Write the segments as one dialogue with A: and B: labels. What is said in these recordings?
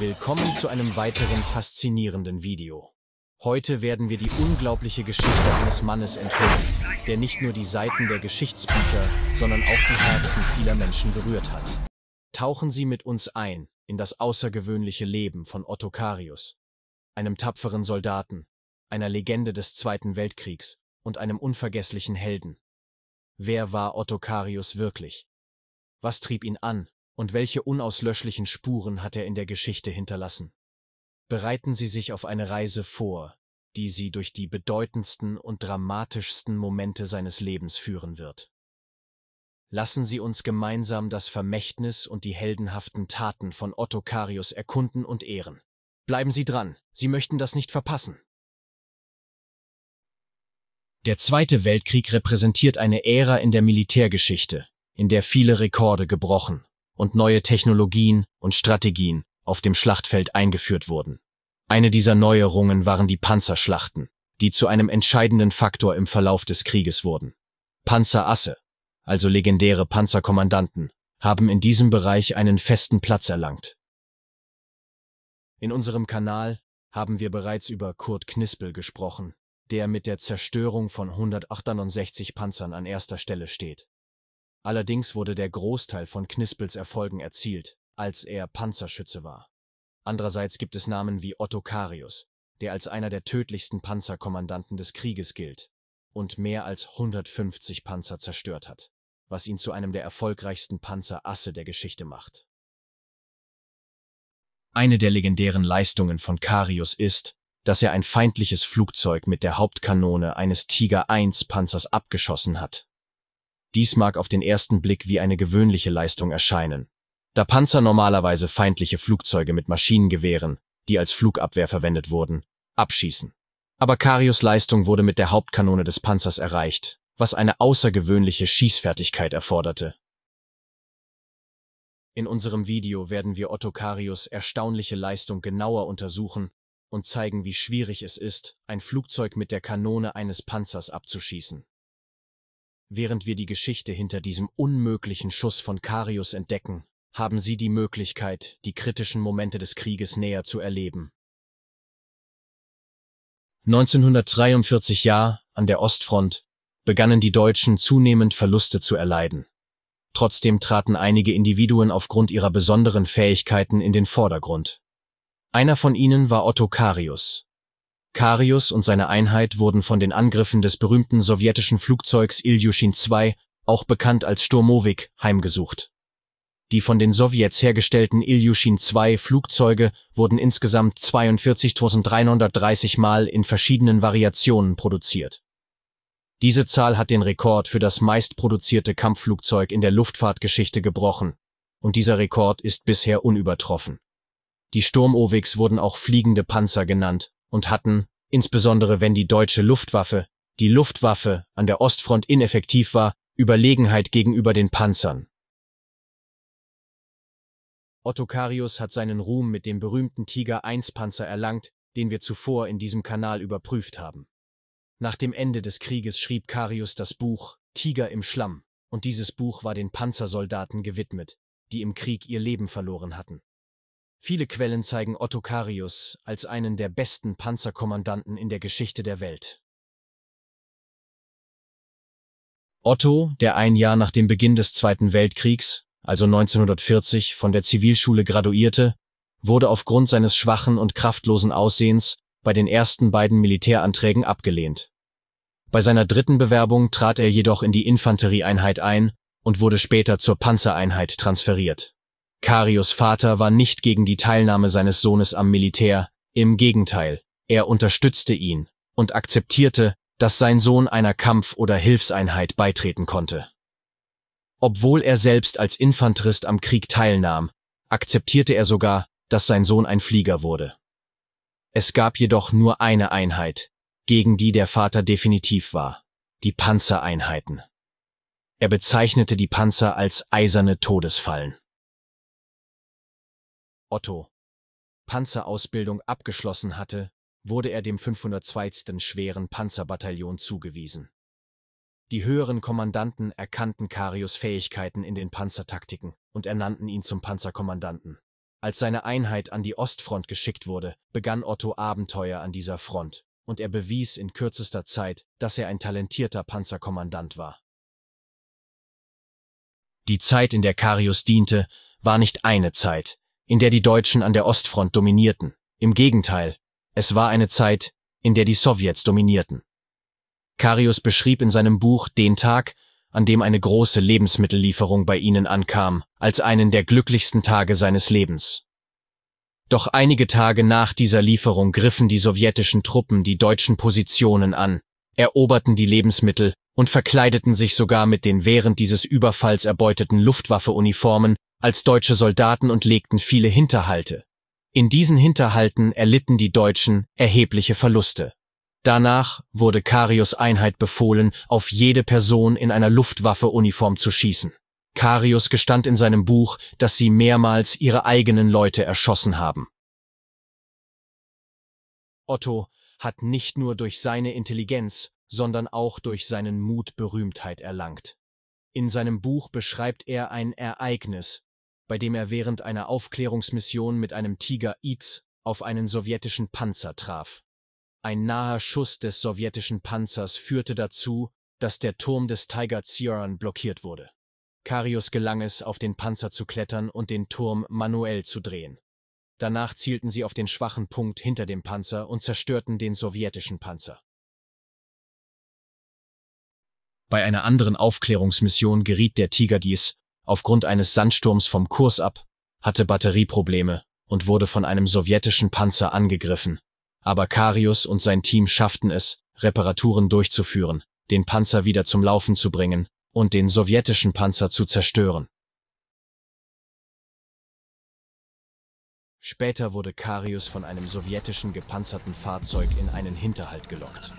A: Willkommen zu einem weiteren faszinierenden Video. Heute werden wir die unglaubliche Geschichte eines Mannes enthüllen, der nicht nur die Seiten der Geschichtsbücher, sondern auch die Herzen vieler Menschen berührt hat. Tauchen Sie mit uns ein in das außergewöhnliche Leben von Otto Ottokarius, einem tapferen Soldaten, einer Legende des Zweiten Weltkriegs und einem unvergesslichen Helden. Wer war Otto Ottokarius wirklich? Was trieb ihn an, und welche unauslöschlichen Spuren hat er in der Geschichte hinterlassen. Bereiten Sie sich auf eine Reise vor, die Sie durch die bedeutendsten und dramatischsten Momente seines Lebens führen wird. Lassen Sie uns gemeinsam das Vermächtnis und die heldenhaften Taten von Otto Carius erkunden und ehren. Bleiben Sie dran, Sie möchten das nicht verpassen. Der Zweite Weltkrieg repräsentiert eine Ära in der Militärgeschichte, in der viele Rekorde gebrochen und neue Technologien und Strategien auf dem Schlachtfeld eingeführt wurden. Eine dieser Neuerungen waren die Panzerschlachten, die zu einem entscheidenden Faktor im Verlauf des Krieges wurden. Panzerasse, also legendäre Panzerkommandanten, haben in diesem Bereich einen festen Platz erlangt. In unserem Kanal haben wir bereits über Kurt Knispel gesprochen, der mit der Zerstörung von 168 Panzern an erster Stelle steht. Allerdings wurde der Großteil von Knispels Erfolgen erzielt, als er Panzerschütze war. Andererseits gibt es Namen wie Otto Karius, der als einer der tödlichsten Panzerkommandanten des Krieges gilt und mehr als 150 Panzer zerstört hat, was ihn zu einem der erfolgreichsten Panzerasse der Geschichte macht. Eine der legendären Leistungen von Karius ist, dass er ein feindliches Flugzeug mit der Hauptkanone eines Tiger-1-Panzers abgeschossen hat dies mag auf den ersten Blick wie eine gewöhnliche Leistung erscheinen, da Panzer normalerweise feindliche Flugzeuge mit Maschinengewehren, die als Flugabwehr verwendet wurden, abschießen. Aber Karius Leistung wurde mit der Hauptkanone des Panzers erreicht, was eine außergewöhnliche Schießfertigkeit erforderte. In unserem Video werden wir Otto Karius erstaunliche Leistung genauer untersuchen und zeigen, wie schwierig es ist, ein Flugzeug mit der Kanone eines Panzers abzuschießen. Während wir die Geschichte hinter diesem unmöglichen Schuss von Karius entdecken, haben Sie die Möglichkeit, die kritischen Momente des Krieges näher zu erleben. 1943 Jahr, an der Ostfront, begannen die Deutschen zunehmend Verluste zu erleiden. Trotzdem traten einige Individuen aufgrund ihrer besonderen Fähigkeiten in den Vordergrund. Einer von ihnen war Otto Karius, Karius und seine Einheit wurden von den Angriffen des berühmten sowjetischen Flugzeugs Ilyushin II, auch bekannt als Sturmovik, heimgesucht. Die von den Sowjets hergestellten Ilyushin II Flugzeuge wurden insgesamt 42.330 Mal in verschiedenen Variationen produziert. Diese Zahl hat den Rekord für das meistproduzierte Kampfflugzeug in der Luftfahrtgeschichte gebrochen, und dieser Rekord ist bisher unübertroffen. Die Sturmowiks wurden auch fliegende Panzer genannt und hatten, insbesondere wenn die deutsche Luftwaffe, die Luftwaffe an der Ostfront ineffektiv war, Überlegenheit gegenüber den Panzern. Ottokarius hat seinen Ruhm mit dem berühmten Tiger 1 Panzer erlangt, den wir zuvor in diesem Kanal überprüft haben. Nach dem Ende des Krieges schrieb Carius das Buch Tiger im Schlamm, und dieses Buch war den Panzersoldaten gewidmet, die im Krieg ihr Leben verloren hatten. Viele Quellen zeigen Ottokarius als einen der besten Panzerkommandanten in der Geschichte der Welt. Otto, der ein Jahr nach dem Beginn des Zweiten Weltkriegs, also 1940, von der Zivilschule graduierte, wurde aufgrund seines schwachen und kraftlosen Aussehens bei den ersten beiden Militäranträgen abgelehnt. Bei seiner dritten Bewerbung trat er jedoch in die Infanterieeinheit ein und wurde später zur Panzereinheit transferiert. Karius Vater war nicht gegen die Teilnahme seines Sohnes am Militär, im Gegenteil, er unterstützte ihn und akzeptierte, dass sein Sohn einer Kampf- oder Hilfseinheit beitreten konnte. Obwohl er selbst als Infanterist am Krieg teilnahm, akzeptierte er sogar, dass sein Sohn ein Flieger wurde. Es gab jedoch nur eine Einheit, gegen die der Vater definitiv war, die Panzereinheiten. Er bezeichnete die Panzer als eiserne Todesfallen. Otto, Panzerausbildung abgeschlossen hatte, wurde er dem 502. schweren Panzerbataillon zugewiesen. Die höheren Kommandanten erkannten Karius Fähigkeiten in den Panzertaktiken und ernannten ihn zum Panzerkommandanten. Als seine Einheit an die Ostfront geschickt wurde, begann Otto Abenteuer an dieser Front, und er bewies in kürzester Zeit, dass er ein talentierter Panzerkommandant war. Die Zeit, in der Karius diente, war nicht eine Zeit, in der die Deutschen an der Ostfront dominierten. Im Gegenteil, es war eine Zeit, in der die Sowjets dominierten. Karius beschrieb in seinem Buch den Tag, an dem eine große Lebensmittellieferung bei ihnen ankam, als einen der glücklichsten Tage seines Lebens. Doch einige Tage nach dieser Lieferung griffen die sowjetischen Truppen die deutschen Positionen an, eroberten die Lebensmittel und verkleideten sich sogar mit den während dieses Überfalls erbeuteten Luftwaffeuniformen als deutsche Soldaten und legten viele Hinterhalte. In diesen Hinterhalten erlitten die Deutschen erhebliche Verluste. Danach wurde Karius Einheit befohlen, auf jede Person in einer Luftwaffe-Uniform zu schießen. Karius gestand in seinem Buch, dass sie mehrmals ihre eigenen Leute erschossen haben. Otto hat nicht nur durch seine Intelligenz, sondern auch durch seinen Mut Berühmtheit erlangt. In seinem Buch beschreibt er ein Ereignis, bei dem er während einer Aufklärungsmission mit einem Tiger Eats auf einen sowjetischen Panzer traf. Ein naher Schuss des sowjetischen Panzers führte dazu, dass der Turm des Tiger Ciaran blockiert wurde. Karius gelang es, auf den Panzer zu klettern und den Turm manuell zu drehen. Danach zielten sie auf den schwachen Punkt hinter dem Panzer und zerstörten den sowjetischen Panzer. Bei einer anderen Aufklärungsmission geriet der Tiger dies aufgrund eines Sandsturms vom Kurs ab, hatte Batterieprobleme und wurde von einem sowjetischen Panzer angegriffen. Aber Karius und sein Team schafften es, Reparaturen durchzuführen, den Panzer wieder zum Laufen zu bringen und den sowjetischen Panzer zu zerstören. Später wurde Karius von einem sowjetischen gepanzerten Fahrzeug in einen Hinterhalt gelockt.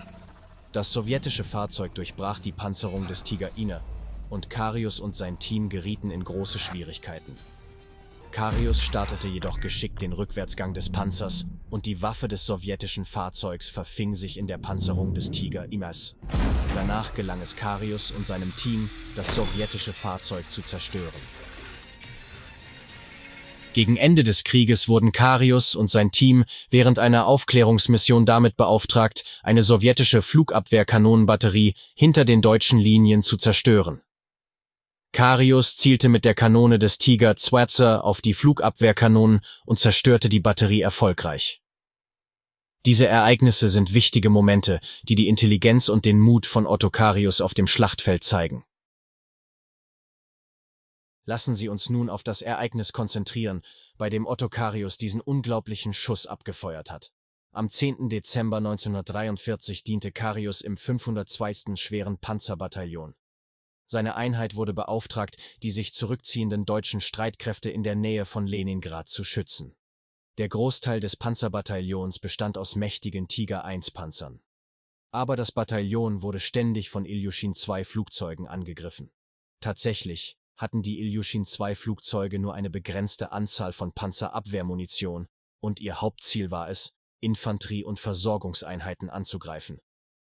A: Das sowjetische Fahrzeug durchbrach die Panzerung des Tiger Ina und Karius und sein Team gerieten in große Schwierigkeiten. Karius startete jedoch geschickt den Rückwärtsgang des Panzers und die Waffe des sowjetischen Fahrzeugs verfing sich in der Panzerung des Tiger Imas. Danach gelang es Karius und seinem Team, das sowjetische Fahrzeug zu zerstören. Gegen Ende des Krieges wurden Karius und sein Team während einer Aufklärungsmission damit beauftragt, eine sowjetische Flugabwehrkanonenbatterie hinter den deutschen Linien zu zerstören. Karius zielte mit der Kanone des Tiger Zwerzer auf die Flugabwehrkanonen und zerstörte die Batterie erfolgreich. Diese Ereignisse sind wichtige Momente, die die Intelligenz und den Mut von Otto Karius auf dem Schlachtfeld zeigen. Lassen Sie uns nun auf das Ereignis konzentrieren, bei dem Otto Karius diesen unglaublichen Schuss abgefeuert hat. Am 10. Dezember 1943 diente Karius im 502. Schweren Panzerbataillon. Seine Einheit wurde beauftragt, die sich zurückziehenden deutschen Streitkräfte in der Nähe von Leningrad zu schützen. Der Großteil des Panzerbataillons bestand aus mächtigen Tiger-1-Panzern. Aber das Bataillon wurde ständig von Ilyushin-2-Flugzeugen angegriffen. Tatsächlich hatten die Ilyushin-2-Flugzeuge nur eine begrenzte Anzahl von Panzerabwehrmunition und ihr Hauptziel war es, Infanterie- und Versorgungseinheiten anzugreifen.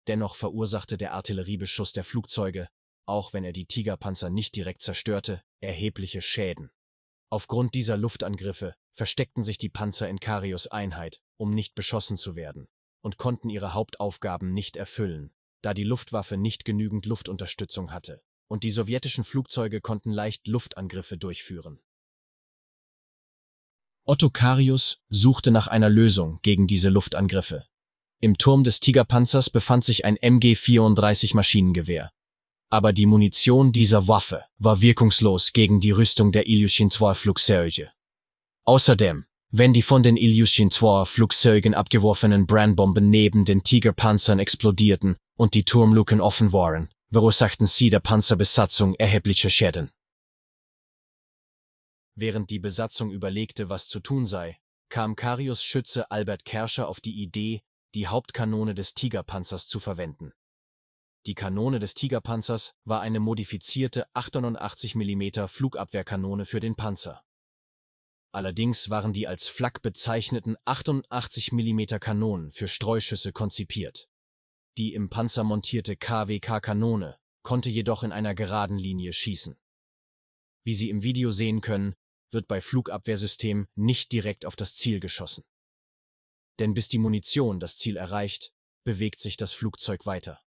A: Dennoch verursachte der Artilleriebeschuss der Flugzeuge auch wenn er die Tigerpanzer nicht direkt zerstörte, erhebliche Schäden. Aufgrund dieser Luftangriffe versteckten sich die Panzer in Karius Einheit, um nicht beschossen zu werden, und konnten ihre Hauptaufgaben nicht erfüllen, da die Luftwaffe nicht genügend Luftunterstützung hatte, und die sowjetischen Flugzeuge konnten leicht Luftangriffe durchführen. Otto Karius suchte nach einer Lösung gegen diese Luftangriffe. Im Turm des Tigerpanzers befand sich ein MG-34 Maschinengewehr, aber die Munition dieser Waffe war wirkungslos gegen die Rüstung der Ilyushin-2-Flugzeuge. Außerdem, wenn die von den Ilyushin-2-Flugzeugen abgeworfenen Brandbomben neben den Tigerpanzern explodierten und die Turmluken offen waren, verursachten sie der Panzerbesatzung erhebliche Schäden. Während die Besatzung überlegte, was zu tun sei, kam Karius Schütze Albert Kerscher auf die Idee, die Hauptkanone des Tigerpanzers zu verwenden. Die Kanone des Tigerpanzers war eine modifizierte 88 mm Flugabwehrkanone für den Panzer. Allerdings waren die als Flak bezeichneten 88 mm Kanonen für Streuschüsse konzipiert. Die im Panzer montierte KWK-Kanone konnte jedoch in einer geraden Linie schießen. Wie Sie im Video sehen können, wird bei Flugabwehrsystemen nicht direkt auf das Ziel geschossen. Denn bis die Munition das Ziel erreicht, bewegt sich das Flugzeug weiter.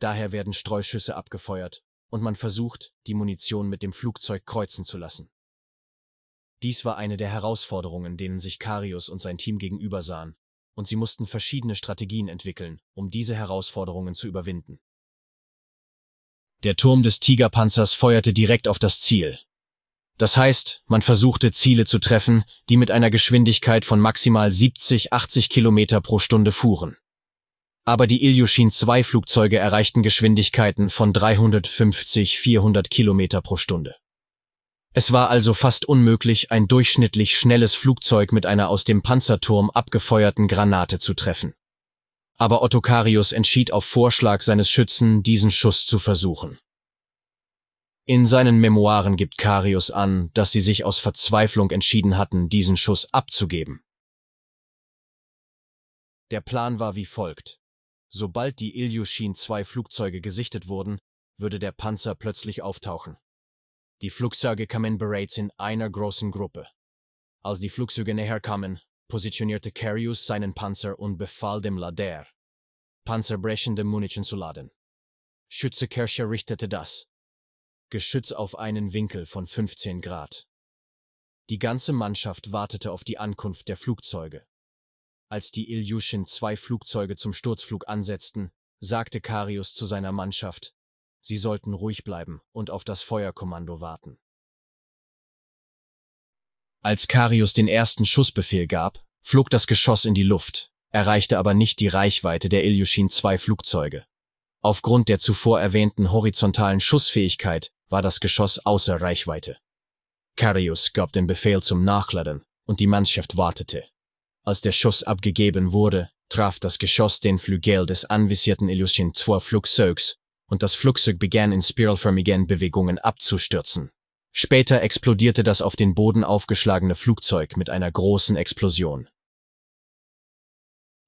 A: Daher werden Streuschüsse abgefeuert und man versucht, die Munition mit dem Flugzeug kreuzen zu lassen. Dies war eine der Herausforderungen, denen sich Karius und sein Team gegenüber sahen, und sie mussten verschiedene Strategien entwickeln, um diese Herausforderungen zu überwinden. Der Turm des Tigerpanzers feuerte direkt auf das Ziel. Das heißt, man versuchte Ziele zu treffen, die mit einer Geschwindigkeit von maximal 70, 80 Kilometer pro Stunde fuhren aber die Ilyushin-2-Flugzeuge erreichten Geschwindigkeiten von 350-400 Kilometer pro Stunde. Es war also fast unmöglich, ein durchschnittlich schnelles Flugzeug mit einer aus dem Panzerturm abgefeuerten Granate zu treffen. Aber Ottokarius entschied auf Vorschlag seines Schützen, diesen Schuss zu versuchen. In seinen Memoiren gibt Karius an, dass sie sich aus Verzweiflung entschieden hatten, diesen Schuss abzugeben. Der Plan war wie folgt. Sobald die ilyushin zwei flugzeuge gesichtet wurden, würde der Panzer plötzlich auftauchen. Die Flugzeuge kamen bereits in einer großen Gruppe. Als die Flugzeuge näher kamen, positionierte Carius seinen Panzer und befahl dem Lader, panzerbrechende Munition zu laden. Schütze Kerscher richtete das Geschütz auf einen Winkel von 15 Grad. Die ganze Mannschaft wartete auf die Ankunft der Flugzeuge. Als die Ilyushin zwei Flugzeuge zum Sturzflug ansetzten, sagte Karius zu seiner Mannschaft, sie sollten ruhig bleiben und auf das Feuerkommando warten. Als Karius den ersten Schussbefehl gab, flog das Geschoss in die Luft, erreichte aber nicht die Reichweite der Ilyushin 2 Flugzeuge. Aufgrund der zuvor erwähnten horizontalen Schussfähigkeit war das Geschoss außer Reichweite. Karius gab den Befehl zum Nachladen und die Mannschaft wartete. Als der Schuss abgegeben wurde, traf das Geschoss den Flügel des anvisierten Illusion 2 Flugzeugs und das Flugzeug begann in spiralförmigen Bewegungen abzustürzen. Später explodierte das auf den Boden aufgeschlagene Flugzeug mit einer großen Explosion.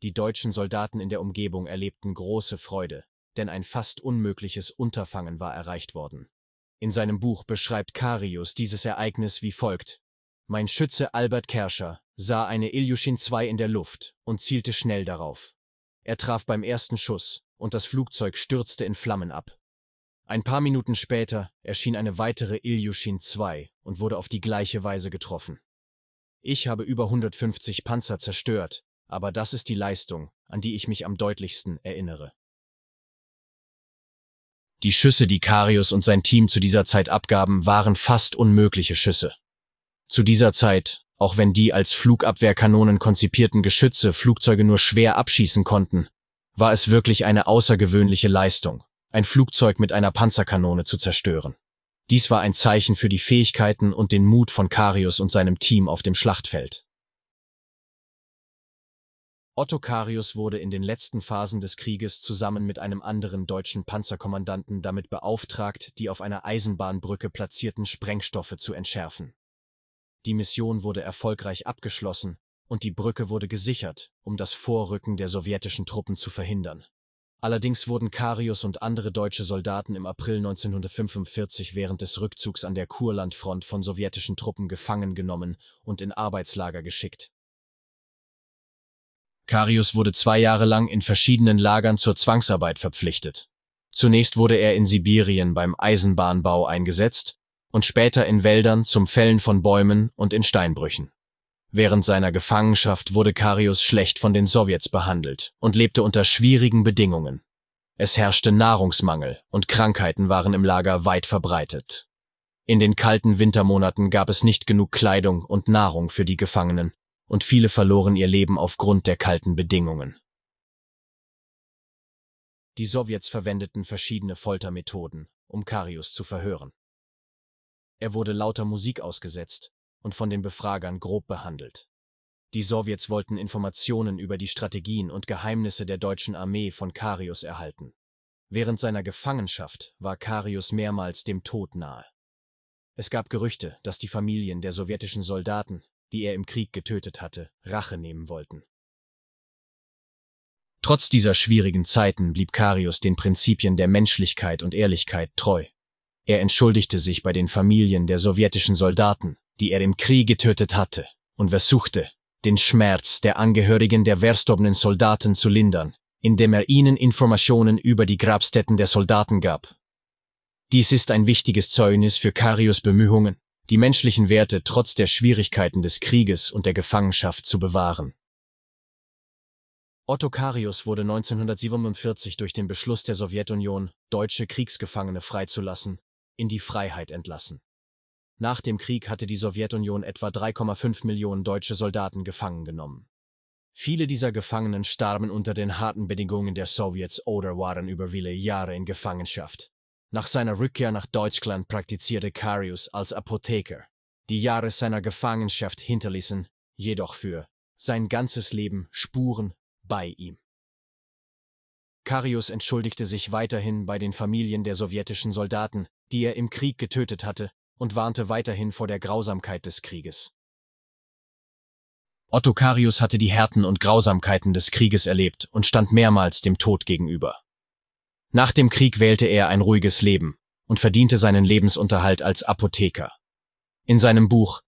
A: Die deutschen Soldaten in der Umgebung erlebten große Freude, denn ein fast unmögliches Unterfangen war erreicht worden. In seinem Buch beschreibt Carius dieses Ereignis wie folgt. Mein Schütze Albert Kerscher sah eine Ilyushin 2 in der Luft und zielte schnell darauf. Er traf beim ersten Schuss und das Flugzeug stürzte in Flammen ab. Ein paar Minuten später erschien eine weitere Ilyushin 2 und wurde auf die gleiche Weise getroffen. Ich habe über 150 Panzer zerstört, aber das ist die Leistung, an die ich mich am deutlichsten erinnere. Die Schüsse, die Karius und sein Team zu dieser Zeit abgaben, waren fast unmögliche Schüsse. Zu dieser Zeit, auch wenn die als Flugabwehrkanonen konzipierten Geschütze Flugzeuge nur schwer abschießen konnten, war es wirklich eine außergewöhnliche Leistung, ein Flugzeug mit einer Panzerkanone zu zerstören. Dies war ein Zeichen für die Fähigkeiten und den Mut von Karius und seinem Team auf dem Schlachtfeld. Otto Karius wurde in den letzten Phasen des Krieges zusammen mit einem anderen deutschen Panzerkommandanten damit beauftragt, die auf einer Eisenbahnbrücke platzierten Sprengstoffe zu entschärfen. Die Mission wurde erfolgreich abgeschlossen und die Brücke wurde gesichert, um das Vorrücken der sowjetischen Truppen zu verhindern. Allerdings wurden Karius und andere deutsche Soldaten im April 1945 während des Rückzugs an der Kurlandfront von sowjetischen Truppen gefangen genommen und in Arbeitslager geschickt. Karius wurde zwei Jahre lang in verschiedenen Lagern zur Zwangsarbeit verpflichtet. Zunächst wurde er in Sibirien beim Eisenbahnbau eingesetzt und später in Wäldern zum Fällen von Bäumen und in Steinbrüchen. Während seiner Gefangenschaft wurde Karius schlecht von den Sowjets behandelt und lebte unter schwierigen Bedingungen. Es herrschte Nahrungsmangel und Krankheiten waren im Lager weit verbreitet. In den kalten Wintermonaten gab es nicht genug Kleidung und Nahrung für die Gefangenen und viele verloren ihr Leben aufgrund der kalten Bedingungen. Die Sowjets verwendeten verschiedene Foltermethoden, um Karius zu verhören. Er wurde lauter Musik ausgesetzt und von den Befragern grob behandelt. Die Sowjets wollten Informationen über die Strategien und Geheimnisse der deutschen Armee von Karius erhalten. Während seiner Gefangenschaft war Karius mehrmals dem Tod nahe. Es gab Gerüchte, dass die Familien der sowjetischen Soldaten, die er im Krieg getötet hatte, Rache nehmen wollten. Trotz dieser schwierigen Zeiten blieb Karius den Prinzipien der Menschlichkeit und Ehrlichkeit treu. Er entschuldigte sich bei den Familien der sowjetischen Soldaten, die er im Krieg getötet hatte, und versuchte, den Schmerz der Angehörigen der verstorbenen Soldaten zu lindern, indem er ihnen Informationen über die Grabstätten der Soldaten gab. Dies ist ein wichtiges Zeugnis für Karius Bemühungen, die menschlichen Werte trotz der Schwierigkeiten des Krieges und der Gefangenschaft zu bewahren. Otto Karius wurde 1947 durch den Beschluss der Sowjetunion, deutsche Kriegsgefangene freizulassen, in die Freiheit entlassen. Nach dem Krieg hatte die Sowjetunion etwa 3,5 Millionen deutsche Soldaten gefangen genommen. Viele dieser Gefangenen starben unter den harten Bedingungen der Sowjets oder waren über viele Jahre in Gefangenschaft. Nach seiner Rückkehr nach Deutschland praktizierte Carius als Apotheker. Die Jahre seiner Gefangenschaft hinterließen, jedoch für sein ganzes Leben Spuren bei ihm. Carius entschuldigte sich weiterhin bei den Familien der sowjetischen Soldaten, die er im Krieg getötet hatte, und warnte weiterhin vor der Grausamkeit des Krieges. Ottokarius hatte die Härten und Grausamkeiten des Krieges erlebt und stand mehrmals dem Tod gegenüber. Nach dem Krieg wählte er ein ruhiges Leben und verdiente seinen Lebensunterhalt als Apotheker. In seinem Buch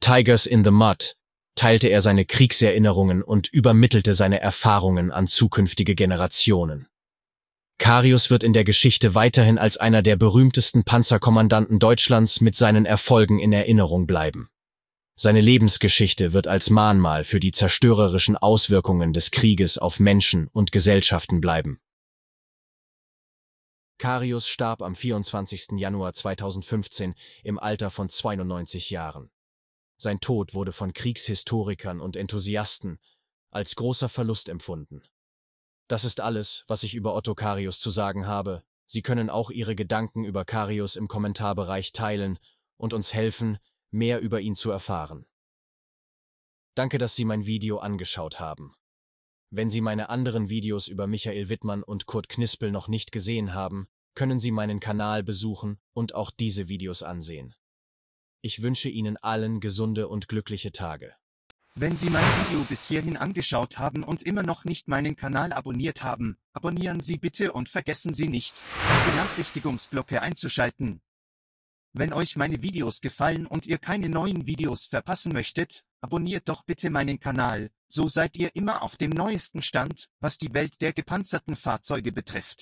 A: Tigers in the Mud teilte er seine Kriegserinnerungen und übermittelte seine Erfahrungen an zukünftige Generationen. Karius wird in der Geschichte weiterhin als einer der berühmtesten Panzerkommandanten Deutschlands mit seinen Erfolgen in Erinnerung bleiben. Seine Lebensgeschichte wird als Mahnmal für die zerstörerischen Auswirkungen des Krieges auf Menschen und Gesellschaften bleiben. Karius starb am 24. Januar 2015 im Alter von 92 Jahren. Sein Tod wurde von Kriegshistorikern und Enthusiasten als großer Verlust empfunden. Das ist alles, was ich über Otto Karius zu sagen habe. Sie können auch Ihre Gedanken über Karius im Kommentarbereich teilen und uns helfen, mehr über ihn zu erfahren. Danke, dass Sie mein Video angeschaut haben. Wenn Sie meine anderen Videos über Michael Wittmann und Kurt Knispel noch nicht gesehen haben, können Sie meinen Kanal besuchen und auch diese Videos ansehen. Ich wünsche Ihnen allen gesunde und glückliche Tage. Wenn Sie mein Video bis hierhin angeschaut haben und immer noch nicht meinen Kanal abonniert haben, abonnieren Sie bitte und vergessen Sie nicht, die Benachrichtigungsglocke einzuschalten. Wenn euch meine Videos gefallen und ihr keine neuen Videos verpassen möchtet, abonniert doch bitte meinen Kanal, so seid ihr immer auf dem neuesten Stand, was die Welt der gepanzerten Fahrzeuge betrifft.